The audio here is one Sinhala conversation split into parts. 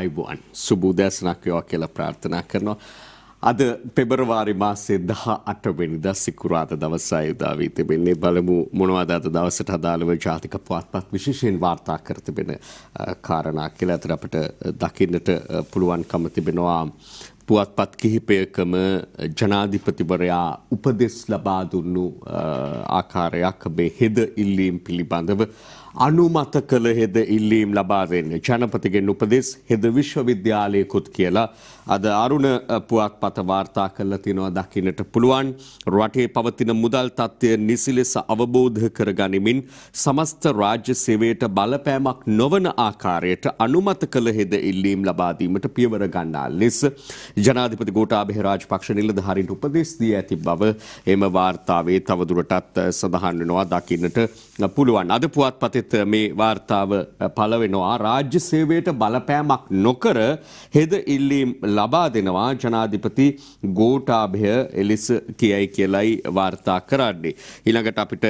අයිබුවන් සුබූදෑසනක් වේවා කියලා ප්‍රාර්ථනා කරනවා. අද පෙබරවාරි මාසේ 18 වෙනිදා සිකුරාදා දවසයි උදා වී තිබෙන්නේ බලමු මොනවද අද දවසට අදාළව ජාතික පුවත්පත් විශේෂයෙන් වාර්තා කර තිබෙන කාරණා කියලා අතර අපිට දකින්නට පුළුවන්කම තිබෙනවා පුවත්පත් කිහිපයකම ජනාධිපතිවරයා උපදෙස් ලබා දුන්නු ආකාරයක් මේ හෙද ඉල්ලීම් පිළිබඳව අනුමත කළ හෙද ඉල්ලීම් ලබා දෙන්න. ජනපතිගෙන් උපදෙස් හෙද විශ්වවිද්‍යාලයකුත් කියලා. අද අරුණ පුවක් පත වාර්තා කල්ල තිනවා දකිනට පුළුවන්. රටේ පවතින මුදල් තත්ත්වය නිසි ලෙස අවබෝධ කරගනිමින් සමස්ත රාජ්‍ය සේවයට බලපෑමක් නොවන ආකාරයට අනුමත කළ හෙද ඉල්ලීම් ලබාදීමට පියවර ගන්නා ලෙස. ජනාධිපති ගෝටාභය රාජපක්ෂ නිලධාරීන්ට උපදෙස් දී ඇති බව එම වාර්තාවේ තවදුරටත් සඳහන් වෙනවා දකින්නට පුළුවන්. අද පුවත්පතේ මාතෙත් මේ වාර්තාව පලවෙනවා රාජ්‍ය සේවයට බලපෑමක් නොකර හෙද ඉල්ලීම් ලබා දෙනවා ජනාධිපති ගෝටාභය එලිස කියයි කියලයි වාර්තා කරන්නේ. ඊළඟට අපිට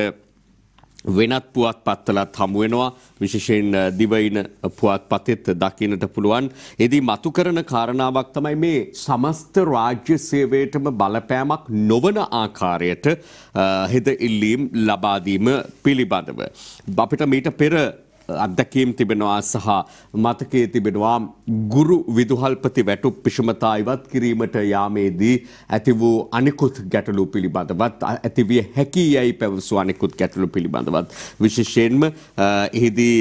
වෙනත් පුවත්පත්වලත් හමු වෙනවා විශේෂයෙන් දිවයින පුවත්පතෙත් දකින්නට පුළුවන්. එදී මතු කරන කාරණාවක් තමයි මේ සමස්ත රාජ්‍ය සේවයටම බලපෑමක් නොවන ආකාරයට හෙද ඉල්ලීම් ලබා දීම පිළිබඳව. අපිට මීට පෙර අත්දැකීම් තිබෙනවා සහ මතකයේ තිබෙනවා ගුරු විදුහල්පති වැටුප් පිෂමතා ඉවත් කිරීමට යාමේදී ඇති වූ අනිකුත් ගැටලු පිළිබඳවත් ඇතිවිය හැකි යැයි පැවසු අනිකුත් ගැටලු පිළිබඳවත් විශේෂයෙන්ම එහිදී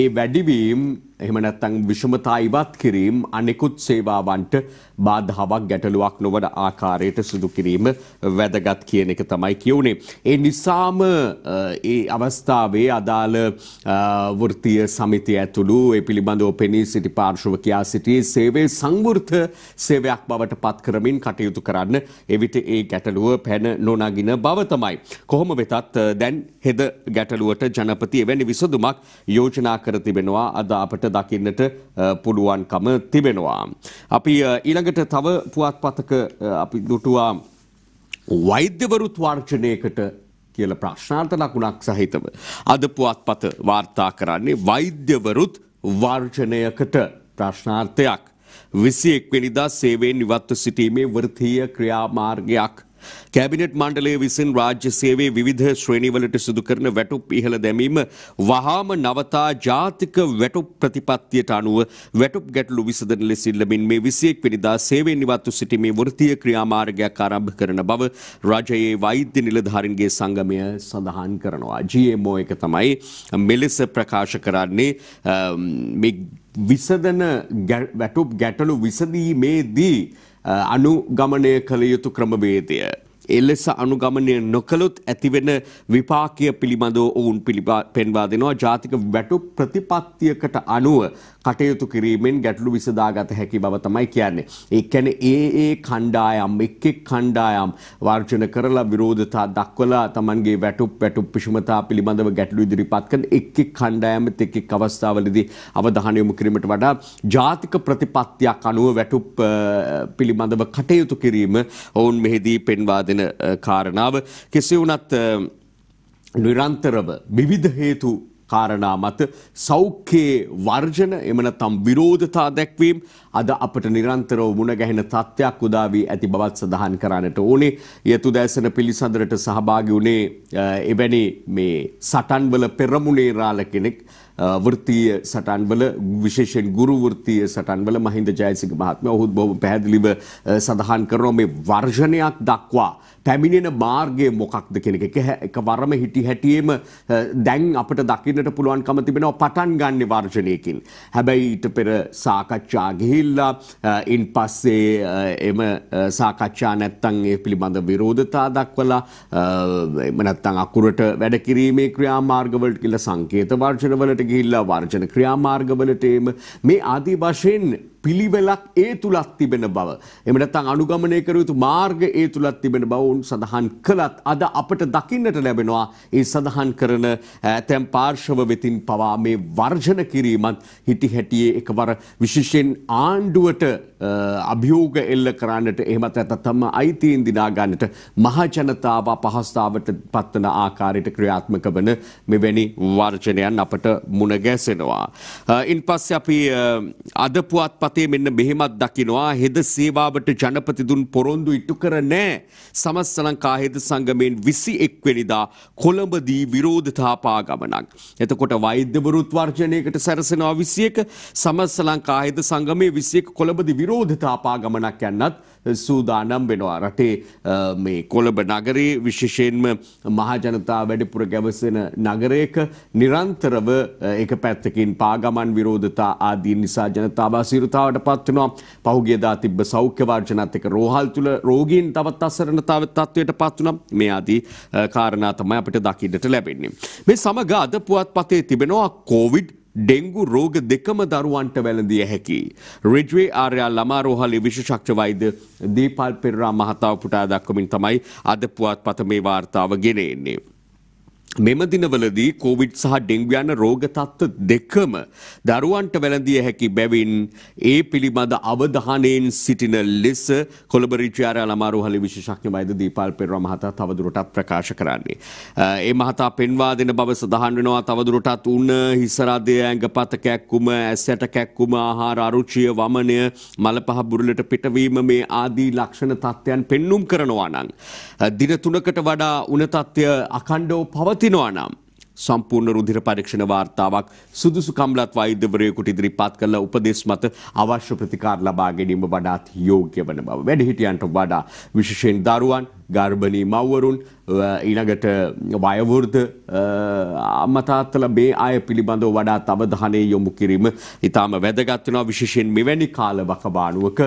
ඒ වැඩිවීම් එහෙම නැත්නම් විෂමතා ඉවත් කිරීම අනිකුත් සේවාවන්ට බාධාවක් ගැටලුවක් නොවන ආකාරයට සිදු කිරීම වැදගත් කියන එක තමයි කියුනේ. ඒ නිසාම ඒ අවස්ථාවේ අදාළ වෘත්තීය සමිතිය ඇතුළු ඒ පිළිබඳව පෙනී සිටි පාර්ශව කියා සිටි සේවයේ සංවෘත සේවයක් බවට පත් කරමින් කටයුතු කරන්න එවිට ඒ ගැටලුව පැන නොනගින බව තමයි. කොහොම වෙතත් දැන් හෙද ගැටලුවට ජනපති එවැනි විසඳුමක් යෝජනා කර තිබෙනවා අද අපට දකින්නට පුළුවන්කම තිබෙනවා. අපි ඊළඟට තව පුවත්පතක අපි දුටුවා වෛද්‍යවරුත් වර්ජනයකට කියල ප්‍රශ්නාර්ථ ලකුණක් සහිතව. අද පුවත්පත වාර්තා කරන්නේ වෛද්‍යවරුත් වර්ජනයකට ප්‍රශ්නාර්ථයක්. විසි එක්වෙනිදා සේවෙන් ඉවත්ව සිටීමේ වෘතිය ක්‍රියාමාර්ගයක් කැබිනට් මණ්ඩලය විසින් රාජ්‍ය සේවයේ විවිධ ශ්‍රේණිවලට සිදු කරන වැටුප් ඉහළ දැමීම වහාම නවතා ජාතික වැටුප් ප්‍රතිපත්තියට අනුව වැටුප් ගැටලු විසඳන ලෙස ඉල්ලමින් මේ 21 වෙනිදා සේවයෙන් ඉවත්ව සිටීමේ වෘත්තීය ක්‍රියාමාර්ගයක් ආරම්භ කරන බව රජයේ වෛද්‍ය නිලධාරීන්ගේ සංගමය සඳහන් කරනවා. GMO එක තමයි මෙලෙස ප්‍රකාශ කරන්නේ මේ විසදන වැටුප් ගැටලු විසඳීමේදී අනුගමනය කළ යුතු ක්‍රමවේදය. එලෙස අනුගමනය නොකළොත් ඇතිවෙන විපාකය පිළිබඳව ඔවුන් පෙන්වා දෙනවා ජාතික වැටු ප්‍රතිපත්තියකට අනුව කටයුතු කිරීමෙන් ගැටලු විසඳාගත හැකි බව තමයි කියන්නේ. ඒ කියන්නේ ඒ ඒ කණ්ඩායම් එක් එක් කණ්ඩායම් වර්ජන කරලා විරෝධතා දක්වලා Tamanගේ වැටුප් වැටුප් විෂමතා පිළිබඳව ගැටලු ඉදිරිපත් කරන එක් එක් කණ්ඩායමෙත් එක් එක් අවස්ථාවලදී අවධානය යොමු කිරීමට වඩා ජාතික ප්‍රතිපත්තියක් අනුව වැටුප් පිළිබඳව කටයුතු කිරීම ඔවුන් මෙහිදී පෙන්වා දෙන කාරණාව කෙසේ වුණත් නිරන්තරව විවිධ හේතු කාරණා මත සෞඛ්‍යයේ වර්ජන එමනතම් විරෝධතා දැක්වීම් අද අපට නිරන්තරව මුණ ගැහෙන තත්ත්වයක් උදා වී ඇති බවත් සඳහන් කරන්නට ඕනේ. යතුදැසන පිළිසඳරට සහභාගී වුණේ එවැනි මේ සටන්වල පෙරමුණේ රාළ කෙනෙක් වෘත්තීය සටන්වල විශේෂයෙන් ගුරු වෘත්තීය සටන්වල මහින්ද ජයසිංහ මහත්මයා ඔහුත් බොහොම පැහැදිලිව සඳහන් කරනවා මේ වර්ජනයක් දක්වා පැමිණෙන මාර්ගය මොකක්ද කෙනෙක එක වරම හිටි හැටියේම දැන් අපට දකින්නට පුළුවන්කම තිබෙනවා පටන් ගන්න වර්ජනයකින්. හැබැයි ඊට පෙර සාකච්ඡා ගිහිල්ලා ඉන් පස්සේ එම සාකච්ඡා නැත්තං ඒ පිළිබඳ විරෝධතා දක්වලා එම නැත්තං අකුරට වැඩ කිරීමේ ක්‍රියාමාර්ගවලට කියලා සංකේත වර්ජනවලට ගිහිල්ලා වර්ජන ක්‍රියාමාර්ගවලට එම මේ ආදී වශයෙන් පිළිවෙලක් ඒ තුලත් තිබෙන බව. එහෙම නැත්නම් අනුගමනය කර යුතු මාර්ග ඒ තුලත් තිබෙන බව උන් සඳහන් කළත් අද අපට දකින්නට ලැබෙනවා ඒ සඳහන් කරන ඇතැම් පාර්ශව වෙතින් පවා මේ වර්ජන කිරීමත් හිටි හැටියේ එකවර විශේෂයෙන් ආණ්ඩුවට අභියෝග එල්ල කරන්නට එහෙමත් නැත්නම් අයිතීන් දිනා ගන්නට මහජනතාව අපහසුතාවට පත්වන ආකාරයට ක්‍රියාත්මක වන මෙවැනි වර්ජනයන් අපට මුණ ගැසෙනවා. ඉන්පස්සේ අපි අද පුවත්පත් මතේ මෙන්න මෙහෙමත් දකිනවා හෙද සේවාවට ජනපතිදුන් පොරොන්දු ඉටු කර නෑ සමස්ස ලංකා හෙද සංගමයෙන් විසි එක්වෙනිදා කොළඹදී විරෝධතා පාගමනක්. එතකොට වෛද්‍යවරුත් වර්ජනයකට සැරසෙනවා විසියක සමස්ස ලංකා හෙද සංගමේ විසියක කොළඹදි විරෝධතා පාගමනක් යන්නත් සූදානම් වෙනවා රටේ මේ කොළඹ නගරේ විශේෂයෙන්ම මහජනතා වැඩිපුර ගැවසෙන නගරයක නිරන්තරව එක පැත්තකින් පාගමන් විරෝධතා ආදී නිසා ජනතාව අසීරුතාව දුෂ්කරතාවට පත් වෙනවා. පහුගියදා තිබ්බ සෞඛ්‍ය වර්ජනත් එක්ක රෝහල් තුල රෝගීන් තවත් අසරණතාව තත්වයට පත් වුණා. මේ ආදී කාරණා තමයි අපිට දකින්නට ලැබෙන්නේ. මේ සමග අද පුවත්පතේ තිබෙනවා කොවිඩ් ඩෙංගු රෝග දෙකම දරුවන්ට වැළඳිය හැකි. රිජ්වේ ආර්යා ළමා රෝහලේ විශේෂඥ වෛද්‍ය දීපල් පෙරරා මහතා පුටා දක්වමින් තමයි අද පුවත්පත මේ වාර්තාව ගෙන එන්නේ. මෙම දිනවලදී කෝවිඩ් සහ ඩෙංගු යන රෝග තත්ත්ව දෙකම දරුවන්ට වැළඳිය හැකි බැවින් ඒ පිළිබඳ අවධානයෙන් සිටින ලෙස කොළඹ රිචාරා ළමාරුහලි විශේෂඥ වෛද්‍ය දීපාල් පෙරවා මහතා තවදුරටත් ප්‍රකාශ කරන්නේ. ඒ මහතා පෙන්වා දෙන බව සඳහන් වෙනවා තවදුරටත් උණ, හිසරදය, ඇඟපත කැක්කුම, ඇසට කැක්කුම, ආහාර අරුචිය, වමනය, මල පහ බුරුලට පිටවීම මේ ආදී ලක්ෂණ තත්ත්වයන් පෙන්눔 කරනවා නම් දින තුනකට වඩා උණ තත්ත්වය අඛණ්ඩව පවත පවතිනවා නම් සම්පූර්ණ රුධිර පරීක්ෂණ වාර්තාවක් සුදුසු කම්ලත් වෛද්‍යවරයෙකුට ඉදිරිපත් කළ උපදෙස් මත අවශ්‍ය ප්‍රතිකාර ලබා ගැනීම වඩාත් යෝග්‍ය වන බව වැඩිහිටියන්ට වඩා විශේෂයෙන් දරුවන් ගර්භනී මව්වරුන් ඊළඟට වයවෘද්ධ අම්මා තාත්තලා මේ අය පිළිබඳව වඩාත් අවධානය යොමු කිරීම ඉතාම වැදගත් වෙනවා විශේෂයෙන් මෙවැනි කාල වකවානුවක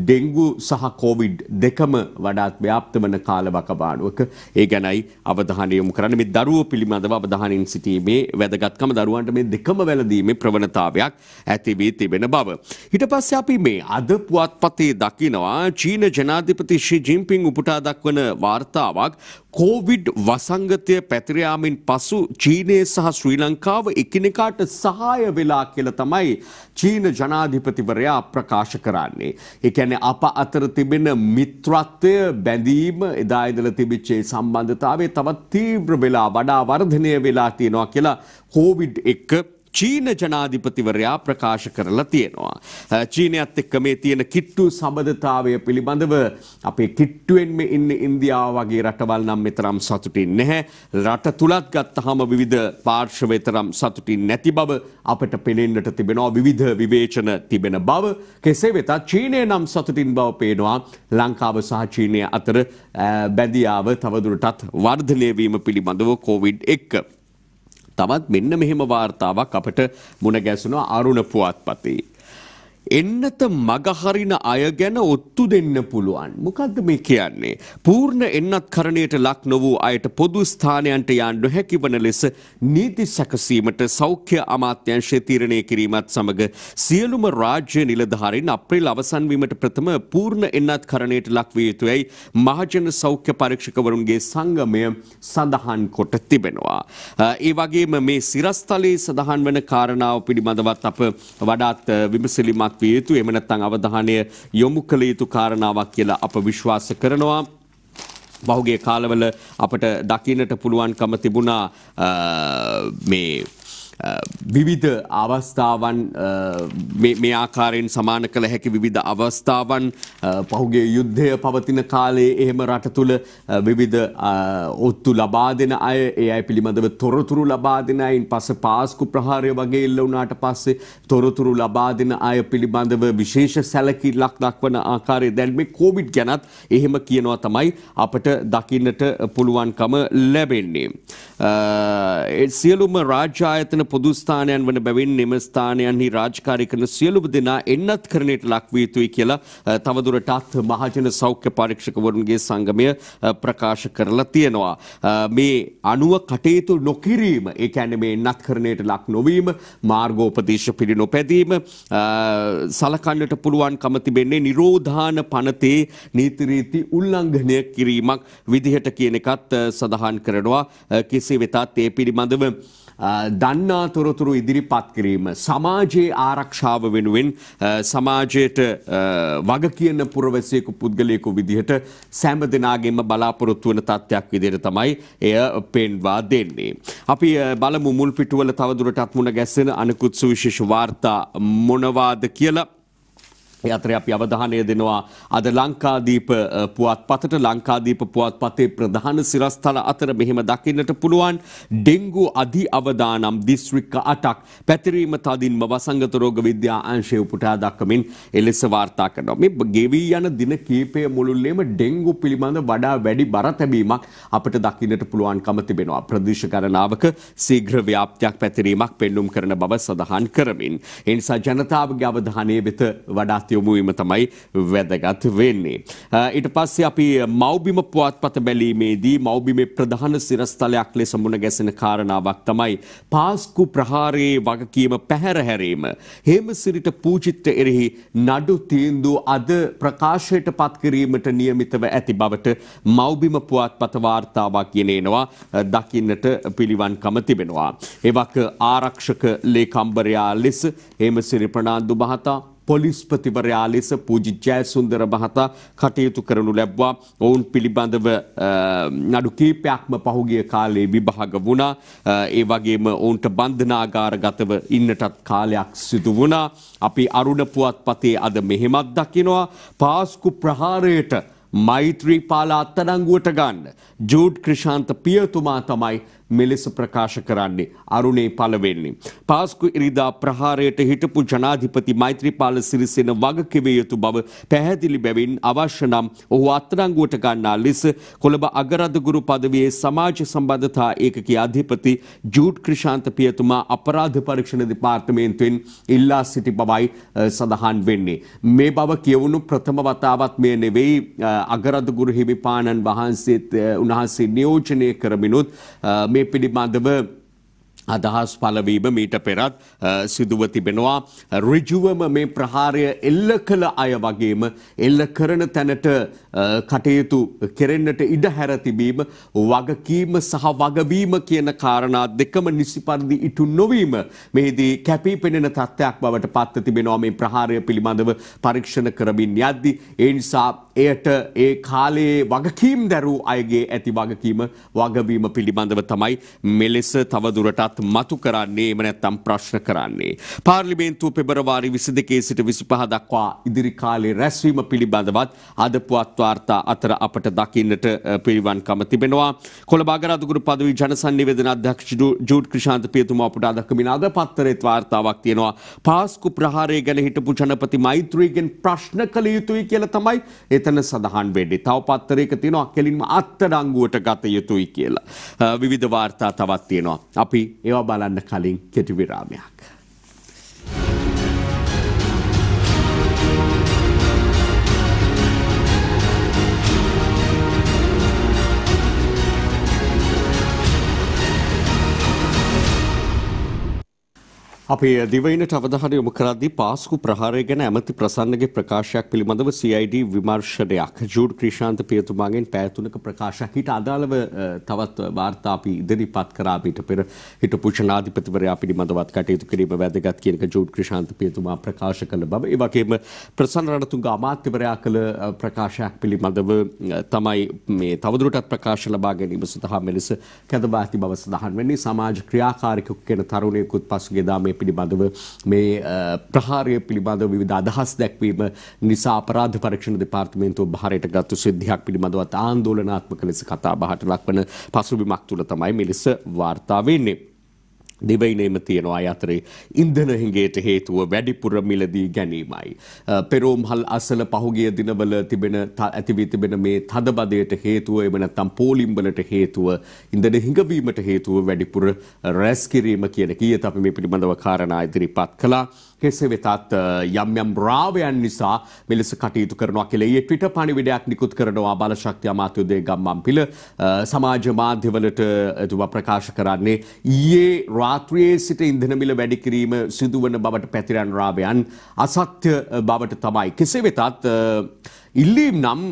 ඩෙන්ගු සහ කොවිඩ් දෙකම වඩාත් ව්‍යාප්ත වන කාල වකවානුවක ඒ ගැනයි අවධානය යොමු කරන්න මේ දරුවෝ පිළිබඳව අවධානයෙන් සිටීමේ වැදගත්කම දරුවන්ට මේ දෙකම වැළඳීමේ ප්‍රවණතාවයක් ඇති වී තිබෙන බව ඊට පස්සේ අපි මේ අද පුවත්පතේ දකිනවා චීන ජනාධිපති ෂී ජින්පින් උපුටා දක්වන වාර්තාවක් කෝවිඩ් වසංගතය පැතිරයාමින් පසු චීනය සහ ශ්‍රී ලංකාව එකිනෙකාට සහාය වෙලා කියල තමයි චීන ජනාධිපතිවරයා ප්‍රකාශ කරන්නේ. එකැන අප අතර තිබෙන මිත්‍රත්වය බැඳීම එදා ඉදල තිබිච්චේ සම්බන්ධතාවේ තවත් තීව්‍ර වෙලා වඩා වර්ධනය වෙලා තියෙනවා කියලා කෝවිඩ් එක්ක චීන ජනාධිපතිවරයා ප්‍රකාශ කරලා තියෙනවා. චීනයත් එක්ක මේ තියෙන කිට්ටු සබඳතාවය පිළිබඳව අපේ කිට්ටුවෙන්ම ඉන්න ඉන්දියාව වගේ රටවල් නම් මෙතරම් සතුටින් නැහැ. රට තුලත් ගත්තහම විවිධ පාර්ශව තරම් සතුටින් නැති බව අපට පෙනෙන්නට තිබෙනවා විවිධ විවේචන තිබෙන බව. කෙසේ වෙතත් චීනය නම් සතුටින් බව පේනවා ලංකාව සහ චීනය අතර බැඳියාව තවදුරටත් වර්ධනය වීම පිළිබඳව කොවිඩ් එක්ක. තවත් මෙන්න මෙහෙම වාර්තාවක් අපට මුණ ගැසුණා අරුණ පුවත්පතේ. එන්නත මගහරින අය ගැන ඔත්තු දෙන්න පුළුවන්. මොකක්ද මේ කියන්නේ. පූර්ණ එන්නත් කරණයට ලක් නොවූ අයට පොදු ස්ථානයන්ට යන්න නොහැකිවන ලෙස නීති සැකසීමට සෞඛ්‍ය අමාත්‍යංශය තීරණය කිරීමත් සමග සියලුම රාජ්‍ය නිලධාරින් අප්‍රේල් අවසන්වීමට ප්‍රථම පූර්ණ එන්නත් කරණයට ලක්විය යුතුයයි මහජන සෞඛ්‍ය පරීක්ෂකවරුන්ගේ සංගමය සඳහන් කොට තිබෙනවා. ඒ වගේම මේ සිරස්තලයේ සඳහන් වන කාරණාව පිළිබඳවත් අප වඩාත් විමසිලිමත් කාරණාවක් විය යුතු එම නැත්නම් අවධානය යොමු කළ යුතු කාරණාවක් කියලා අප විශ්වාස කරනවා. බහුගේ කාලවල අපට දකින්නට පුළුවන්කම තිබුණා මේ විවිධ අවස්ථාවන් මේ ආකාරයෙන් සමාන කළ හැකි විවිධ අවස්ථාවන් පහුගේ යුද්ධය පවතින කාලයේ එහෙම රට තුළ විවිධ ඔත්තු ලබා දෙන අය ඒ අය පිළිබඳව තොරතුරු ලබා දෙන අයින් පස පාස්කු ප්‍රහාරය වගේ එල්ල වුණාට පස්සේ තොරතුරු ලබා දෙන අය පිළිබඳව විශේෂ සැලකිල්ලක් දක්වන ආකාරය දැන් මේ කෝවිඩ් ගැනත් එහෙම කියනවා තමයි අපට දකින්නට පුළුවන්කම ලැබෙන්නේ. සියලුම රාජ්‍ය ආයතන පොදු ස්ථානයන් වන බැවින් එම ස්ථානයන්හි රාජකාරී කරන සියලුම දෙනා එන්නත් කරණයට ලක්විය යුතුයි කියලා තවදුරටත් මහජන සෞඛ්‍ය පරීක්ෂකවරුන්ගේ සංගමය ප්‍රකාශ කරලා තියෙනවා. මේ අනුව කටයුතු නොකිරීම ඒ කියන්නේ මේ එන්නත් කරණයට ලක් නොවීම මාර්ගෝපදේශ පිළි නොපැදීම සලකන්නට පුළුවන්කම තිබෙන්නේ නිරෝධාන පනතේ නීති රීති උල්ලංඝනය කිරීමක් විදිහට කියන එකත් සඳහන් කරනවා කෙසේ වෙතත් ඒ පිළිබඳව දන්නා තොරතුරු ඉදිරිපත් කිරීම සමාජයේ ආරක්ෂාව වෙනුවෙන් සමාජයට වග කියන පුරවැසියෙකු පුද්ගලයෙකු විදිහට සෑම දෙනාගෙම බලාපොරොත්තු වන තත්ත්වයක් විදිහට තමයි එය පෙන්වා දෙන්නේ. අපි බලමු මුල් පිටුවල තවදුරටත් මුණ ගැස්සෙන අනෙකුත් සුවිශේෂ වාර්තා මොනවාද කියලා යතර අපි අවධානය දෙනවා අද ලංකාදීප පුවත්පතට ලංකාදීප පුවත්පතේ ප්‍රධාන සිරස්තල අතර මෙහෙම දකින්නට පුළුවන් ඩෙංගු අධි අවදානම් දිස්ත්‍රික්ක 8ක් පැතිරීම තදින්ම වසංගත රෝග විද්‍යා අංශය උපුටා දක්වමින් එලෙස වාර්තා කරනවා මේ ගෙවි යන දින කීපය මුළුල්ලේම ඩෙංගු පිළිබඳ වඩා වැඩි බරතැබීමක් අපට දකින්නට පුළුවන්කම තිබෙනවා ප්‍රදේශ ගණනාවක ශීඝ්‍ර ව්‍යාප්තියක් පැතිරීමක් පෙන්눔 කරන බව සඳහන් කරමින් ඒ නිසා ජනතාවගේ අවධානය වෙත වඩාත් මාධ්‍ය යොමුවීම තමයි වැදගත් වෙන්නේ. ඊට පස්සේ අපි මෞබිම පුවත්පත බැලීමේදී මෞබිමේ ප්‍රධාන සිරස්තලයක් ලෙස මුණ ගැසෙන කාරණාවක් තමයි පාස්කු ප්‍රහාරයේ වගකීම පැහැරහැරීම. හේමසිරිට පූජිත්‍ර එරෙහි නඩු තීන්දුව අද ප්‍රකාශයට පත් කිරීමට නියමිතව ඇති බවට මෞබිම පුවත්පත වාර්තාවක් ගෙනෙනවා දකින්නට පිළිවන්කම තිබෙනවා. එවක ආරක්ෂක ලේකම්බරයා ලෙස හේමසිරි ප්‍රනාන්දු මහතා පොලිස්පතිවරයා ලෙස පූජි ජයසුන්දර මහතා කටයුතු කරනු ලැබ්වා. ඔවුන් පිළිබඳව නඩු කීපයක්ම පහුගිය කාලේ විභාග වුණා. ඒ වගේම ඔවුන්ට බන්ධනාගාරගතව ඉන්නටත් කාලයක් සිදු වුණා. අපි අරුණ පුවත්පතේ අද මෙහෙමත් දකිනවා. පාස්කු ප්‍රහාරයට මෛත්‍රී පාලා අත්අඩංගුවට ගන්න. ජූඩ් ක්‍රිෂාන්ත පියතුමා තමයි මෙලෙස ප්‍රකාශ කරන්නේ අරුණේ පළවෙන්නේ. පාස්කු ඉරිදා ප්‍රහාරයට හිටපු ජනාධිපති මෛත්‍රීපාල සිරිසෙන වගකිව යුතු බව පැහැදිලි බැවින් අවශ්‍ය නම් ඔහු අත්අඩංගුවට ගන්නා ලෙස කොළඹ අගරදගුරු පදවියේ සමාජ සම්බන්ධතා ඒකකයේ අධිපති ජූඩ් ක්‍රිෂාන්ත පියතුමා අපරාධ පරීක්ෂණ දෙපාර්තමේන්තුවෙන් ඉල්ලා සිටි බවයි සඳහන් වෙන්නේ. මේ බව කියවුණු ප්‍රථම වතාවත් මේ නෙවෙයි අගරදගුරු හිමිපාණන් වහන්සේත් උන්වහන්සේ නියෝජනය කරමිනුත් මේ පිළිබඳව අදහස් පලවීම මීට පෙරත් සිදුව තිබෙනවා. රිජුවම මේ ප්‍රහාරය එල්ල කළ අය වගේම එල්ල කරන තැනට කටයුතු කෙරෙන්නට ඉඩ හැරතිබීම වගකීම සහ වගවීම කියන කාරණා දෙකම නිසිපරිදි ඉටු නොවීම මෙහිදී කැපී පෙනෙන තත්ත්වයක් බවට පත්ව තිබෙනවා මේ ප්‍රහාරය පිළිබඳව පරීක්ෂණ කරමින් යද්දී ඒ නිසා එයට ඒ කාලයේ වගකීම් දැරූ අයගේ ඇති වගකීම වගවීම පිළිබඳව තමයි මෙලෙස තවදුරටත් මතු කරන්නේ එම නැත්තම් ප්‍රශ්න කරන්නේ. පාර්ලිමේන්තුව පෙබරවාරි විසි දෙකේ සිට විසි පහ දක්වා ඉදිරි කාලේ රැස්වීම පිළිබඳවත් අද පුවත්වාර්තා අතර අපට දකින්නට පිළිවන්කම තිබෙනවා. කොළ බාගරාදුගුරු පදවී ජනසන්නිවේදන අධ්‍යක්ෂ ජූඩ් ක්‍රෂාන්ත පියතුමා අපට අදක්කමින් අද පත්තරෙත් වාර්තාවක් තියෙනවා. පාස්කු ප්‍රහාරය ගැන හිටපු ජනපති මෛත්‍රීගෙන් ප්‍රශ්න කළ යුතුයි කියලා තමයි එත එතන සඳහන් වෙන්නේ. තව පත්තරයක තියෙනවා කෙලින්ම අත්අඩංගුවට ගත යුතුයි කියලා. විවිධ වාර්තා තවත් තියෙනවා. අපි ඒවා බලන්න කලින් කෙටි විරාමයක්. අපි දිවයිනට අවධානය යොමු කරද්දී පාස්කු ප්‍රහාරය ගැන ඇමති ප්‍රසන්නගේ ප්‍රකාශයක් පිළිබඳව CID විමර්ශනයක් ජූඩ් ක්‍රිෂාන්ත පියතුමාගෙන් පැය තුනක ප්‍රකාශයක් ඊට අදාළව තවත් වාර්තා අපි ඉදිරිපත් කරා පිට පෙර හිටපු ජනාධිපතිවරයා පිළිබඳවත් කටයුතු කිරීම වැදගත් කියන එක ජූඩ් ක්‍රිෂාන්ත පියතුමා ප්‍රකාශ කළ බව ඒ වගේම ප්‍රසන්න රණතුංග අමාත්‍යවරයා කළ ප්‍රකාශයක් පිළිබඳව තමයි මේ තවදුරටත් ප්‍රකාශ ලබා ගැනීම සඳහා මෙලෙස කැඳවා ඇති බව සඳහන් වෙන්නේ සමාජ ක්‍රියාකාරිකු කියන තරුණයෙකුත් පසුගියදා මේ පිළිබඳව මේ ප්‍රහාරය පිළිබඳව විවිධ අදහස් දැක්වීම නිසා අපරාධ පරීක්ෂණ දෙපාර්තමේන්තුව බහරයට ගත්තු සිද්ධියක් පිළිබඳවත් ආන්දෝලනාත්මක ලෙස කතා බහට ලක්වන පසුබිමක් තුළ තමයි මෙලෙස වාර්තා වෙන්නේ. දෙවයිනේම තියෙනවා අතරේ ඉන්ධන හිඟයට හේතුව වැඩිපුර මිලදී ගැනීමයි. පෙරෝම්හල් අසල පහුගිය දිනවල තිබෙන ඇතිවී තිබෙන මේ තදබදයට හේතුව එම නැත්නම් පෝලිම්වලට හේතුව ඉන්ධන හිඟවීමට හේතුව වැඩිපුර රැස් කිරීම කියන කීයත අපි මේ පිළිබඳව කාරණා ඉදිරිපත් කළා. කෙසේ වෙතත් යම් යම් රාවයන් නිසා මෙලෙස කටයුතු කරනවා කියලා ඊයේ ට්විටර් පණිවිඩයක් නිකුත් කරනවා බලශක්ති අමාත්‍ය උදේගම්මම්පිල සමාජ මාධ්‍යවලට එතුමා ප්‍රකාශ කරන්නේ ඊයේ රාත්‍රියේ සිට ඉන්ධන මිල වැඩි කිරීම සිදුවන බවට පැතිරෙන රාවයන් අසත්‍ය බවට තමයි කෙසේ වෙතත් ඉල්ලීම් නම්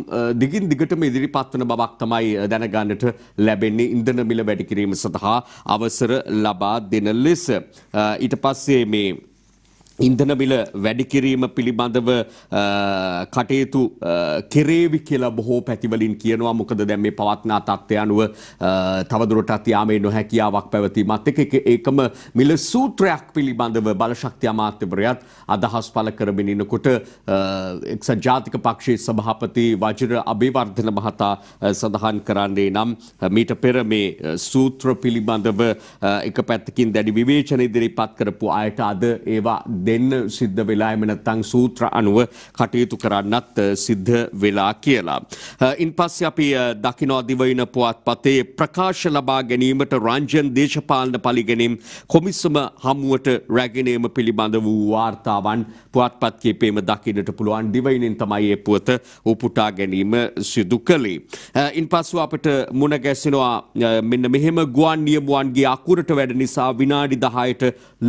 දිගින් දිගටම ඉදිරිපත් වන බවක් තමයි දැනගන්නට ලැබෙන්නේ ඉන්ධන මිල වැඩි කිරීම සඳහා අවසර ලබා දෙන ලෙස ඊට පස්සේ මේ ඉන්ධන බිල වැඩි කිරීම පිළිබඳව කටයුතු කෙරේවි කියලා බොහෝ පැතිවලින් කියනවා මොකද දැන් මේ පවත්නා තත්ත්වය අනුව තවදුරටත් යාමේ නොහැකියාවක් පැවතීමත් එක්ක ඒකම මිල සූත්‍රයක් පිළිබඳව බලශක්ති අමාත්‍යවරයාත් අදහස් පළ කරමින් ඉනකොට එක්සත් ජාතික පක්ෂයේ සභාපති වජිර අබේවර්ධන මහතා සඳහන් කරන්නේ නම් මීට පෙර මේ සූත්‍ර පිළිබඳව එක පැත්තකින් දැඩි විවේචන ඉදිරිපත් කරපු අයට අද ඒවා දෙන්න සිද්ධ වෙලා එම නැත්නම් සූත්‍ර අනුව කටයුතු කරන්නත් සිද්ධ වෙලා කියලා. ඉන් පස්සේ අපි දකිනවා දිවයින පුවත්පතේ ප්‍රකාශ ලබා ගැනීමට රංජන් දේශපාලන පරිගැනීම් කොමිසම හමුවට රැගෙනීම පිළිබඳ වූ වාර්තාවන් පුවත්පත් කීපෙම දකින්නට පුළුවන් දිවයිනෙන් තමයි ඒ පුවත උපුටා ගැනීම සිදු කළේ. ඉන් පසු අපට මුණ ගැසිනවා මෙන්න මෙහෙම ගුවන් නියමුවන්ගේ අකුරට වැඩ නිසා විනාඩි දහයට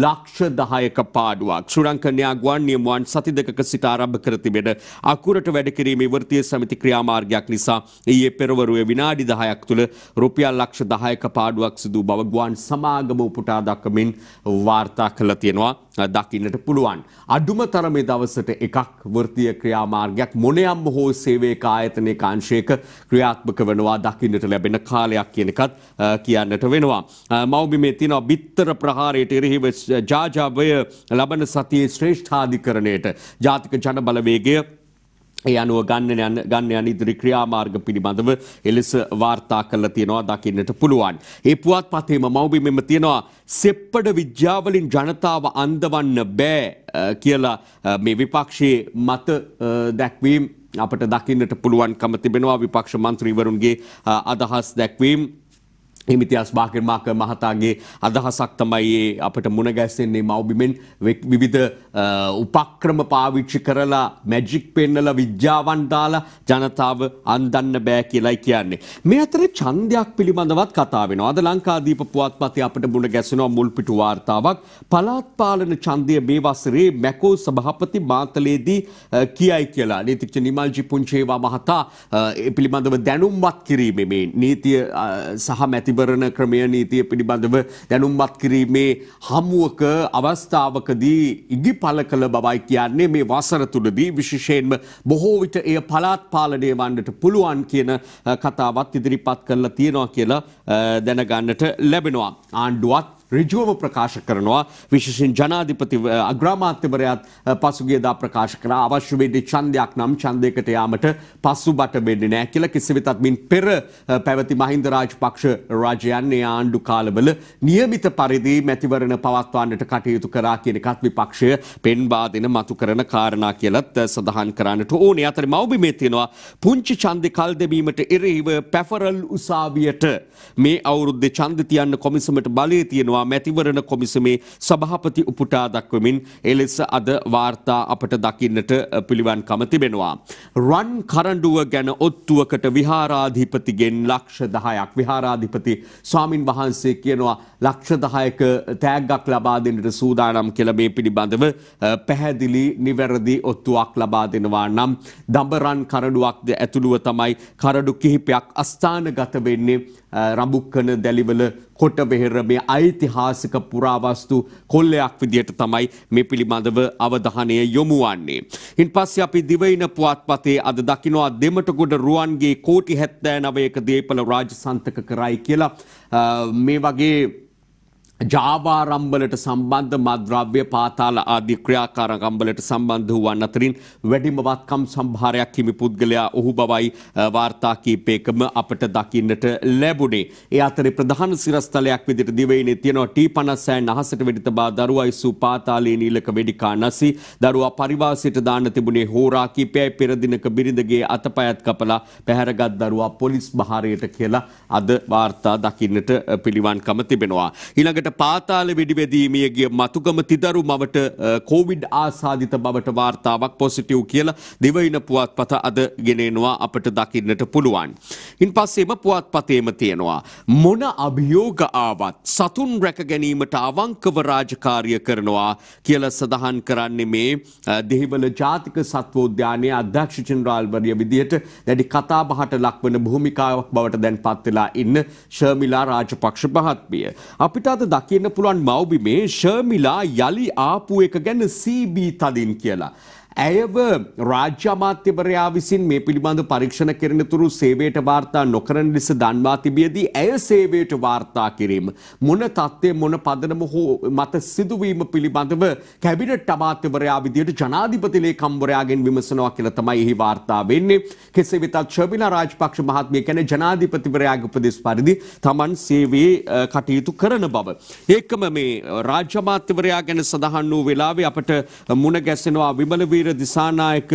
ලක්ෂ දහයක පාඩුවක්. ශ්‍රලංකනයා ගුවන්නියමුවන් සති දෙකක සිට ආරම්භ කර තිබෙන අකුරට වැඩකිරීමේ වෘත්තීය සමිති ක්‍රියාමාර්ගයක් නිසා ඊයේ පෙරවරුවේ විනාඩි 10ක් තුළ රුපියල් ලක්ෂ 10ක පාඩුවක් සිදු බව ගුවන් සමාගම උපුටා දක්වමින් වාර්තා කළා තියෙනවා. දකින්නට පුළුවන්. අඩුම තරමේ දවසට එකක් වෘතිය ක්‍රියාමාර්ගයක් මොනයම් හෝ සේවේක ආයතනයක අංශයක ක්‍රියාත්මක වෙනවා දකින්නට ලැබෙන කාලයක් කියන එකත් කියන්නට වෙනවා. මෞබිමේ තියෙනවා බිත්තර ප්‍රහාරයට එරෙහිව ජාජාවය ලබන සතියේ ශ්‍රේෂ්ඨාධිකරණයට ජාතික ජනබලවේගය ඒ අනුව ගන්න යන ගන්න යන ඉදිරි ක්‍රියාමාර්ග පිළිබඳව එලෙස වාර්තා කරලා තියෙනවා දකින්නට පුළුවන්. ඒ පුවත්පතේම මව්බිමෙම තියෙනවා සෙප්පඩ විද්‍යාවලින් ජනතාව අන්දවන්න බෑ කියලා මේ විපක්ෂයේ මත දැක්වීම අපට දකින්නට පුළුවන්කම තිබෙනවා විපක්ෂ මන්ත්‍රීවරුන්ගේ අදහස් දැක්වීම ඉමිතිස් බාගර්මාක මහතාගේ අදහසක් තමයි අපට මුණගැස්සෙන්නේ මවබිමෙන් විවිධ උපක්‍රම පාවිච්චි කරලා මැජික් පෙන්නල විද්‍යාවන් දාලා ජනතාව අන්දන්න බෑ කියලයි කියන්නේ. මේ අතර චන්දයක් පිළිබඳවත් කතා වෙනවා. අද ලංකාදීප පුවත්පතේ අපට මුණ ගැසෙනවා මුල්පිටු වාර්තාවක්. පළාත් පාලන ඡන්දය මේ වසරේ මැකෝ සභාපති මාතලේදී කියයි කියලා. නීතිඥ නිමල්ජි පුන්චේවා මහතා පිළිබඳව දැනුම්වත් කිරීමේ මේ නීතිය සහ මැති නිවරණ ක්‍රමය නීතිය පිළිබඳව දැනුම්මත් කිරීමේ හමුවක අවස්ථාවකදී ඉගිපල කළ බවයි කියන්නේ මේ වසර තුළදී විශේෂයෙන්ම බොහෝ විට එය පළාත් පාලනය වන්නට පුළුවන් කියන කතාවත් ඉදිරිපත් කරලා තියෙනවා කියලා දැනගන්නට ලැබෙනවා. ආණ්ඩුවත් ඍජුවම ප්‍රකාශ කරනවා විශේෂයෙන් ජනාධිපති අග්‍රාමාත්‍යවරයාත් පසුගියදා ප්‍රකාශ කරා අවශ්‍ය වෙන්නේ ඡන්දයක් නම් ඡන්දයකට යාමට පසු බට වෙන්නේ නැහැ කියලා කිසිවිතත් මින් පෙර පැවති මහින්ද රාජපක්ෂ රාජයන් ඒ ආණ්ඩු කාලවල નિયમિત පරිදි මැතිවරණ පවත්වන්නට කටයුතු කරා කියන එකත් විපක්ෂය පෙන්වා දෙන මතු කරන කාරණා කියලත් සඳහන් කරන්නට ඕනේ. අතර මව්බිමේ තියෙනවා පුංචි ඡන්දේ කල් දෙමීමට එරෙහිව පැෆරල් උසාවියට මේ අවුරුද්දේ ඡන්ද තියන්න කොමිසමට බලය තියෙනවා පවත්වනවා මැතිවරණ කොමිසමේ සභාපති උපුටා දක්වමින් එලෙස අද වාර්තා අපට දකින්නට පිළිවන්කම තිබෙනවා. රන් කරඩුව ගැන ඔත්තුවකට විහාරාධිපතිගෙන් ලක්ෂ දහයක් විහාරාධිපති ස්වාමින් වහන්සේ කියනවා ලක්ෂ දහයක තෑග්ගක් ලබා දෙන්නට සූදානම් කළ මේ පිළිබඳව පැහැදිලි නිවැරදි ඔත්තුවක් ලබා දෙනවා නම් දඹරන් කරඩුවක්ද ඇතුළුව තමයි කරඩු කිහිපයක් අස්ථානගත වෙන්නේ රඹුක්කන දැලිවල කොටවෙහෙර මේ ඓතිහාසික පුරාවස්තු කොල්ලයක් විදියට තමයි මේ පිළිබඳව අවධානය යොමු වන්නේ. ඉන් පස්සේ අපි දිවයින පුවත්පතේ අද දකිනවා දෙමටගොඩ රුවන්ගේ කෝටි 79ක දීපල රාජසන්තක කරයි කියලා මේ වගේ ජාවාරම්බලට සම්බන්ධ මද්‍රව්‍ය පාතාල ආදී ක්‍රියාකාරකම්බලට සම්බන්ධ වූවන් අතරින් වැඩිම වත්කම් සම්භාරයක් හිමි පුද්ගලයා ඔහු බවයි වාර්තා කීපයකම අපට දකින්නට ලැබුණේ. ඒ අතරේ ප්‍රධාන සිරස්තලයක් විදිහට දිවයිනේ තියෙනවා T56 නහසට වෙඩිත බා දරුවා ඉසු පාතාලේ නීලක වෙඩිකා නැසි දරුවා පරිවාසයට දාන්න තිබුණේ හෝරා කීපයයි පෙර දිනක බිරිඳගේ අතපයත් කපලා පැහැරගත් දරුවා පොලිස් භාරයට කියලා අද වාර්තා දකින්නට පිළිවන්කම තිබෙනවා. ඊළඟට එකට පාතාල වෙඩිවැදීමියගේ මතුගම තිදරු මවට කෝවිඩ් ආසාධිත බවට වාර්තාවක් පොසිටව් කියල දෙවයින පුවත් පත අද ගෙනෙනවා අපට දකින්නට පුළුවන්. ඉන් පස්සේම පුවත් පතේම තියෙනවා. මොන අභියෝග ආවත් සතුන් රැකගැනීමට අවංකව රාජකාරය කරනවා කියල සඳහන් කරන්නේ මේ දෙහිවල ජාතික සත්වෝද්‍යානය අධ්‍යක්ෂ චන්ද්‍රාල්වරිය විදියට දැඩි කතා බහට ලක්වන භූමිකාවක් බවට දැන් පත්වෙලා ඉන්න ශර්මිලා රාජපක්ෂ පහත්විය. අපිට අද දකින්න පුළුවන් මව්බිමේ ෂර්මිලා යලි ආපු එක ගැන සීබී තදින් කියලා. ඇයව රාජ්‍යමාත්‍යවරයා විසින් මේ පිළිබඳ පරීක්ෂණ කරනතුරු සේවයට වාර්තා නොකරන ලෙස දන්වා තිබියදී ඇය සේවයට වාර්තා කිරීම. මොන තත්ත්වය මොන පදනම හෝ මත සිදුවීම පිළිබඳව කැබිනට් අමාත්‍යවරයා විදියට ජනාධිපති ලේකම්වරයාගෙන් විමසනවා කියලා තමයි එහි වාර්තා වෙන්නේ. කෙසේ වෙතත් ෂර්මිලා රාජපක්ෂ මහත්මිය කියන්නේ ජනාධිපතිවරයාගේ උපදෙස් පරිදි තමන් සේවයේ කටයුතු කරන බව. ඒකම මේ රාජ්‍යමාත්‍යවරයා ගැන සඳහන් වූ වෙලාවේ අපට මුණ ගැසෙනවා විමල බීර දිසානායක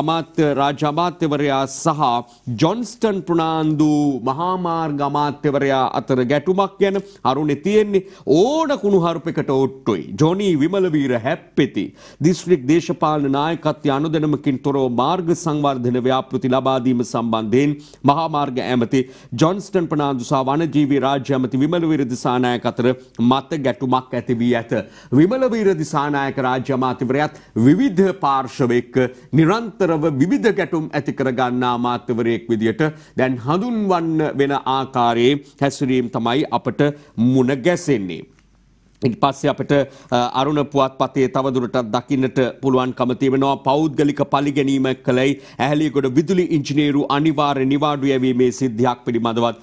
අමාත්‍ය රාජ්‍ය අමාත්‍යවරයා සහ ජොන්ස්ටන් ප්‍රනාන්දු මහාමාර්ග අමාත්‍යවරයා අතර ගැටුමක් ගැන අරුණේ තියෙන්නේ ඕන කුණුහරුපෙකට ඔට්ටුයි. ජොනි විමලවීර හැප්පෙති. දිස්ත්‍රික් දේශපාලන නායකත්ව අනුදැනුමකින් තොරව මාර්ග සංවර්ධන ව්‍යාපෘති ලබා දීම සම්බන්ධයෙන් මහාමාර්ග ඇමති ජොන්ස්ටන් ප්‍රනාන්දු සහ වනජීවී රාජ්‍ය ඇමති විමලවීර දිසානායක අතර මත ගැටුමක් ඇති වී ඇත. විමලවීර දිසානායක රාජ්‍ය අමාත්‍යවරයාත් විවිධ පා පාර්ශවෙක් නිරන්තරව විවිධ ගැටුම් ඇති කරගන්නා මාත්‍යවරයෙක් විදියට දැන් හඳුන්වන්න වෙන ආකාරයේ හැසිරීම් තමයි අපට මුණ ගැසෙන්නේ. ඉට පස්සේ අපට අරුණ පුවත්පතේ තවදුරටත් දකින්නට පුළුවන්කම තිබෙනවා පෞද්ගලික පලිගැනීම කළයි ඇහලියකොට විදුලි ඉංජිනේරු අනිවාර්ය නිවාඩු යැවීමේ සිද්ධියක් පිළිබඳවත්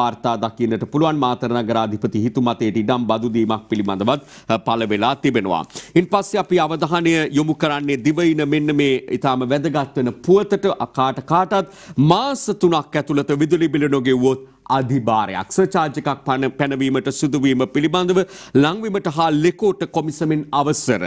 වාර්තා දකින්නට පුළුවන් මාතර නගරාධිපති හිතුමතේට ඉඩම් බදුදීමක් පිළිබඳවත් පළවෙලා තිබෙනවා. ඉන් පස්සේ අපි අවධානය යොමු කරන්නේ දිවයින මෙන්න මේ ඉතාම වැදගත් වෙන පුවතට අකාට කාටත් මාස තුනක් ඇතුළත විදුලි බිල නොගෙව්වොත් අධිභාරයක් සචාර්ජ එකක් පැනවීමට සිදුවීම පිළිබඳව ලංවීමට හා ලෙකෝට කොමිසමෙන් අවසර.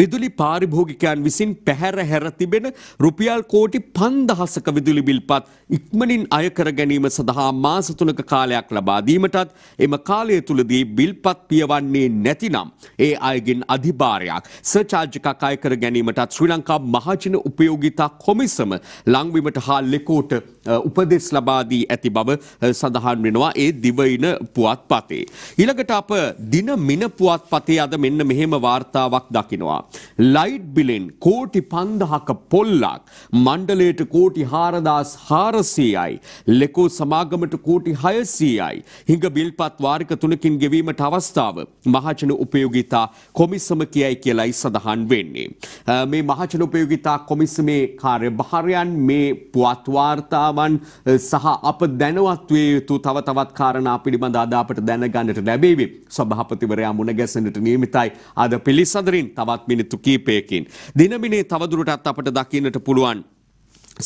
විදුලි පාරිභෝගිකයන් විසින් පැහැර හැර තිබෙන රුපියල් කෝටි පන්දහසක විදුලි බිල්පත් ඉක්මනින් අයකර ගැනීම සඳහා මාසතුනක කාලයක් ලබාදීමටත් එම කාලය තුළදී බිල්පත් පියවන්නේ නැතිනම් ඒ අයගෙන් අධිභාරයක් සචාර්ජිකක් අයකර ගැනීමටත් ශ්‍රී ලංකා මහජන උපයෝගිතා කොමිසම ලංවීමට හා ලෙකෝට උපදෙස් ලබාදී ඇති බව සඳ සඳහන් වෙනවා ඒ දිවයින පුවත්පතේ. ඊළඟට අප දින මින පුවත්පතේ අද මෙන්න මෙහෙම වාර්තාවක් දකිනවා. ලයිට් බිලෙන් කෝටි 5000ක පොල්ලක් මණ්ඩලයට කෝටි 4400යි. ලෙකෝ සමාගමට කෝටි 600යි. හිඟ බිල්පත් වාරික තුනකින් ගෙවීමට අවස්ථාව මහජන උපයෝගිතා කොමිසම කියයි කියලයි සඳහන් වෙන්නේ. මේ මහජන උපයෝගිතා කොමිසමේ කාර්යභාරයන් මේ පුවත් වාර්තාවන් සහ අප දැනුවත්වයේ හේතු තව තවත් කාරණා පිළිබඳ අද අපට දැනගන්නට ලැබේවි. සභාපතිවරයා මුණගැසෙන්නට නියමිතයි. අද පිළිසඳරින් තවත් මිනිත්තු කීපයකින් දිනමිනේ තවදුරටත් අපට දකින්නට පුළුවන්.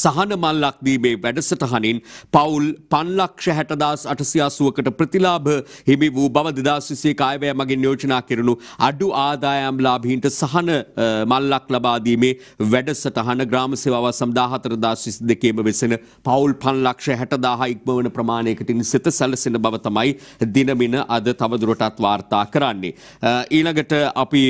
සහන මල්ලක් දීමේ වැඩසටහනින් පවුල් පන්ලක්ෂ හැටදස් අටසියාසුවකට ප්‍රතිලාභ හිමි වූ බව දෙදස්විසේ කායවය මගින් යෝජනා කරනු අඩු ආදායම්ලාභීන්ට සහන මල්ලක් ලබාදීමේ වැඩසටහන ග්‍රාම සේවාව සම්දාහතරදස් විසි දෙකේම වෙසෙන පවුල් පන්ලක්ෂ හැටදාහ ඉක්මවන ප්‍රමාණයකටින් සිත සැලසෙන බව තමයි දිනමින අද තවදුරටත් වාර්තා කරන්නේ. ඊළඟට අපි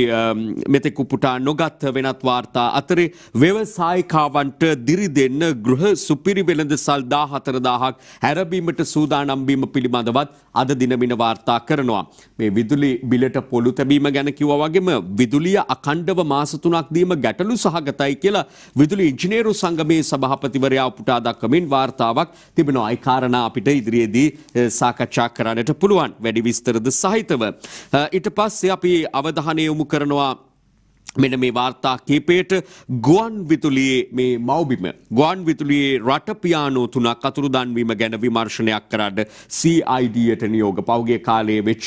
මෙතෙකු පුටා නොගත් වෙනත් වාර්තා අතරේ ව්‍යවසායිකාවන්ට දිරිදෙන් වෙන්න ගෘහ සුපිරි වෙළඳ සල් දා හතරදාහක් හැරබීමට සූදානම්බීම පිළිබඳවත් අද දිනමින වාර්තා කරනවා. මේ විදුලි බිලට පොළු තැබීම ගැන කිව්වා වගේම විදුලිය අකණ්ඩව මාස තුනක් දීම ගැටලු සහගතයි කියලා විදුලි ඉංජිනේරු සංගමයේ සභාපතිවරයා උපුටා දක්වමින් වාර්තාවක් තිබෙනවා. ඒ කාරණා අපිට ඉදිරියේදී සාකච්ඡා කරන්නට පුළුවන්. වැඩි විස්තරද සහිතව. ඊට පස්සේ අපි අවධානය යොමු කරනවා මෙන මේ වාර්තා කීපයට ගුවන් විතුලියේ මේ මවබිම ගුවන් විතුලියේ රටපියානෝ තුනක් අතුරු දන්වීම ගැන විමර්ශනයක් කරාට CIDයට නියෝග පෞගේ කාලයේ වෙච්ච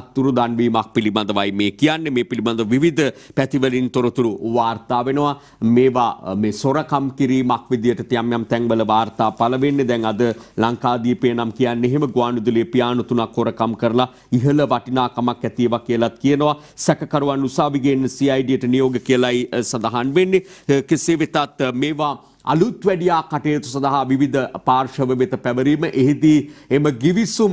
අතුරු දන්වීමක් පිළිබඳවයි මේ කියන්නේ මේ පිළිබඳ විවිධ පැතිවලින් තොරතුරු වාර්තා වෙනවා මේවා මේ සොරකම් කිරීමක් විදියට යම් යම් තැන්වල වාර්තා පළ වෙන්නේ දැන් අද ලංකාදීපේ නම් කියන්නේ එහෙම ගුවන් විදුලියේ පියානු තුනක් හොරකම් කරලා ඉහළ වටිනාකමක් ඇතිවා කියලාත් කියනවා සැකකරුවන් උසාවිගේ සමහරෙන් CIDට නියෝග කියලයි සඳහන් වෙන්නේ. කෙසේ වෙතත් මේවා අලුත් වැඩියා කටයුතු සඳහා විවිධ පාර්ශව වෙත පැවරීම එහිදී එම ගිවිසුම්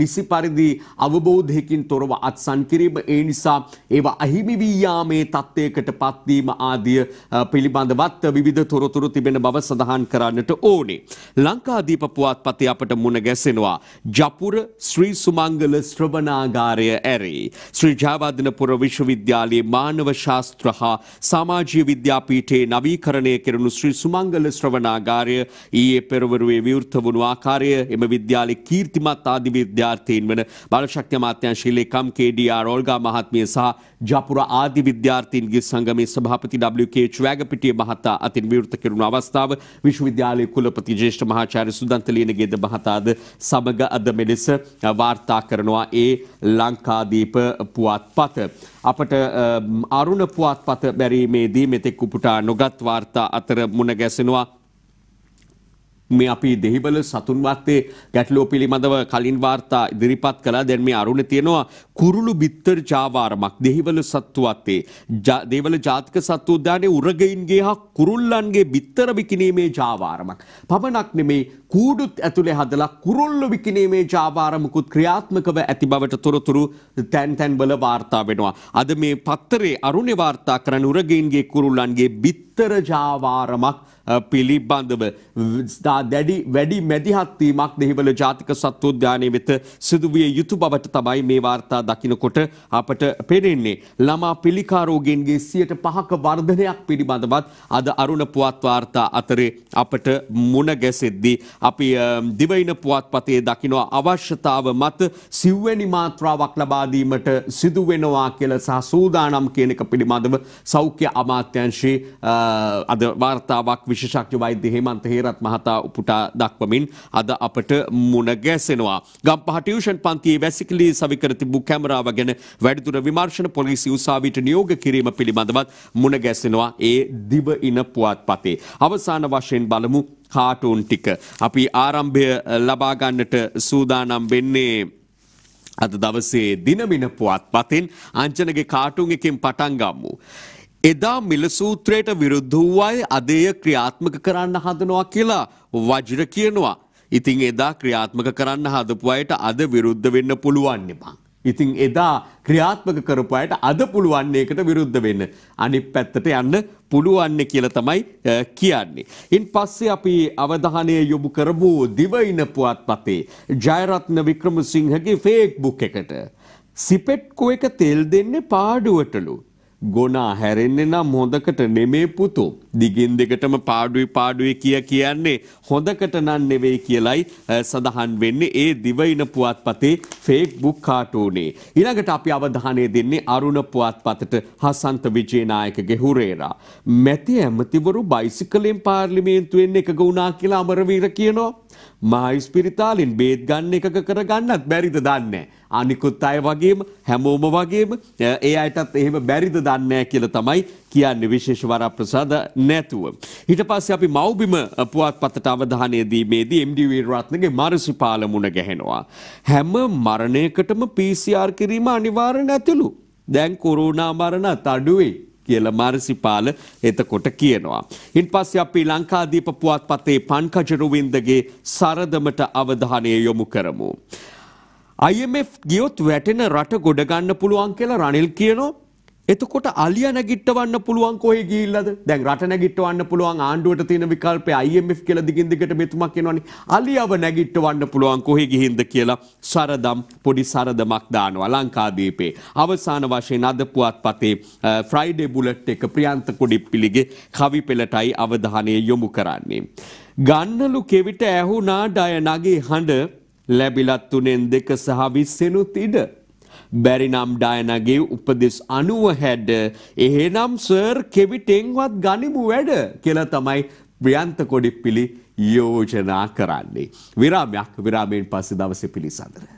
නිසි පරිදි අවබෝධයකින් තොරව අත්සන් කිරීම ඒ නිසා ඒවා අහිමි වී යාමේ තත්ත්වයකට පත්වීම ආදිය පිළිබඳවත් විවිධ තොරතුරු තිබෙන බව සඳහන් කරන්නට ඕනේ. ලංකාදීප පුවත්පතේ අපට මුණ ගැසෙනවා ජපුර ශ්‍රී සුමංගල ශ්‍රවණාගාරය ඇරේ ශ්‍රී ජයවර්ධනපුර විශ්වවිද්‍යාලයේ මානව ශාස්ත්‍ර හා සමාජීය විද්‍යාපීඨයේ නවීකරණය කෙරුණු ශ්‍රී සුමංගල මංගල ශ්‍රවනාගාරය ඊයේ පෙරවරුවේ විවෘත වුණු ආකාරය එම විද්‍යාලයේ කීර්තිමත් ආදි විද්‍යාර්ථීන් වන බලශක්ති අමාත්‍යාංශී ලේකම් KDR ඕල්ගා මහත්මිය සහ ජපුර ආදි විද්‍යාර්ථීන්ගේ සංගමේ සභාපති WKH වැගපිටිය මහතා අතින් විවෘත කෙරුණු අවස්ථාව විශ්වවිද්‍යාලයේ කුලපති ජේෂ්ඨ මහාචාර්ය සුදන්ත ලියනගේද මහතාද සමග අද මෙලෙස වාර්තා කරනවා ඒ ලංකාදීප පුවත්පත අපට අරුණ පුවත්පත බැරීමේදී මෙතෙක් උපුටා නොගත් වාර්තා අතර මුණගැස ගැසෙනවා මේ අපි දෙහිබල සතුන් වත්තේ ගැටලුව පිළිබඳව කලින් වාර්තා ඉදිරිපත් කළා දැන් මේ අරුණ තියෙනවා කුරුළු බිත්තර ජාවාරමක් දෙහිබල සත්තු වත්තේ දේවල ජාතික සත්තු උද්‍යානයේ උරගයින්ගේ හා කුරුල්ලන්ගේ බිත්තර විකිණීමේ ජාවාරමක් පමණක් නෙමේ කූඩුත් ඇතුලේ හදලා කුරුල්ලු විකිණීමේ ජාවාරමකුත් ක්‍රියාත්මකව ඇති බවට තොරතුරු තැන් තැන්වල වාර්තා වෙනවා අද මේ පත්තරේ අරුණේ වාර්තා කරන උරගයින්ගේ කුරුල්ලන්ගේ බිත්තර විස්තරජාවාරමක් පිළිබඳව දැඩි වැඩි මැදිහත්වීමක් දෙහිවල ජාතික සත්වෝද්‍යානය වෙත සිදුවිය යුතු බවට තමයි මේ වාර්තා දකිනකොට අපට පෙනෙන්නේ. ළමා පිළිකාරෝගෙන්ගේ සියට පහක වර්ධනයක් පිළිබඳවත් අද අරුණ පුවත් වාර්තා අතරේ අපට මුණ ගැසෙද්දී. අපි දිවයින පුවත්පතේ දකිනවා අවශ්‍යතාව මත සිව්වැනි මාත්‍රාවක් ලබාදීමට සිදුවෙනවා කියල සහ සූදානම් කියන එක පිළිබඳව සෞඛ්‍ය අමාත්‍යංශයේ අද වාර්තාවක් විශෂක්්‍ය වෛද්‍ය හෙමන්ත හේරත් මහතා උපුටා දක්වමින් අද අපට මුණ ගැසෙනවා. ගම්පහ ටියෂන් පන්තියේ වැසිකලී සවිකර තිබූ කැමරාව ගැන වැඩිදුර විමර්ශන පොලිසි උසාවිට නියෝග කිරීම පිළිබඳවත් මුණ ගැසෙනවා ඒ දිව ඉන පුවත් පතේ. අවසාන වශයෙන් බලමු කාටුන් ටික. අපි ආරම්භය ලබාගන්නට සූදානම් වෙන්නේ. අද දවසේ දිනමින පුවත් පතින් අංචනගේ කාටුන් එකින් පටන්ගම්මු. එදා මිල සූත්‍රයට විරුද්ධ වූ අය අද එය ක්‍රියාත්මක කරන්න හදනවා කියලා වජිර කියනවා. ඉතින් එදා ක්‍රියාත්මක කරන්න හදපු අයට අද විරුද්ධ වෙන්න පුළුවන් නෙපා. ඉතින් එදා ක්‍රියාත්මක කරපු අයට අද පුළුවන් ඒකට විරුද්ධ වෙන්න. අනිත් පැත්තට යන්න පුළුවන් කියලා තමයි කියන්නේ. ඉන් පස්සේ අපි අවධානය යොමු කරමු දිවයින පුවත්පතේ ජයරත්න වික්‍රමසිංහගේ Facebook එකට. සිපෙට්කෝ එක තෙල් දෙන්නේ පාඩුවටලු. ගොනා හැරෙන්නේ නම් හොඳකට නෙමේ පුතෝ. දිගින් දෙකටම පාඩුවේ පාඩුවේ කිය කියන්නේ හොඳකට නම් නෙවෙයි කියලයි සඳහන් වෙන්නේ ඒ දිවයින පුවත්පතේ Facebook කාටූනේ. ඊළඟට අපි අවධානය දෙන්නේ අරුණ පුවත්පතට හසන්ත විජේනායකගේ හුරේරා. මැති ඇමතිවරු බයිසිකලෙන් පාර්ලිමේන්තුවෙන් එකග වුණා කියලා අමරවීර කියනවා. මහා ඉස්පිරිතාලෙන් බේත් ගන්න එකක කරගන්නත් බැරිද දන්නේ අනිකුත් අය වගේම හැමෝම වගේම ඒ අයටත් එහෙම බැරිද දන්නේ කියලා තමයි කියන්නේ විශේෂ වරප්‍රසාද නැතුව. ඊට පස්සේ අපි මෞබිම පුවත්පතට අවධානය දීමේදී MD වීරරත්නගේ මානසිපාල මුණ ගැහෙනවා. හැම මරණයකටම PCR කිරීම අනිවාර්ය නැතිලු. දැන් කොරෝනා මරණත් අඩුවේ. කියලා මාරසිපාල එතකොට කියනවා. ඉන් පස්සේ අපි ලංකාදීප පුවත්පතේ පන්කජ රුවින්දගේ සරදමට අවධානය යොමු කරමු. IMF ගියොත් වැටෙන රට ගොඩගන්න පුළුවන් කියලා රනිල් කියනවා. එතකොට අලිය නැගිටවන්න පුළුවන් කොහේ ගිහිල්ලාද? දැන් රට නැගිටවන්න පුළුවන් ආණ්ඩුවට තියෙන විකල්පය IMF කියලා දිගින් දිගට මෙතුමක් එනවනේ. අලියව නැගිටවන්න පුළුවන් කොහේ ගිහින්ද කියලා සරදම් පොඩි සරදමක් දානවා ලංකාදීපේ. අවසාන වශයෙන් අද පුවත්පතේ ෆ්‍රයිඩේ බුලට් එක ප්‍රියන්ත කුඩිප්පිලිගේ කවි පෙළටයි අවධානය යොමු කරන්නේ. ගන්නලු කෙවිට ඇහුණා ඩය නගේ හඬ ලැබිලත් තුනෙන් දෙක සහ විස්සෙනුත් ඉඩ බැරිනම් ඩයනගේ උපදෙස් අනුව හැඩ එහෙනම් සර් කෙවිටෙන්වත් ගනිමු වැඩ කියලා තමයි ප්‍රියන්ත කොඩිප්පිලි යෝජනා කරන්නේ. විරාමයක් විරාමයෙන් පස්සේ දවසේ පිළිසඳර.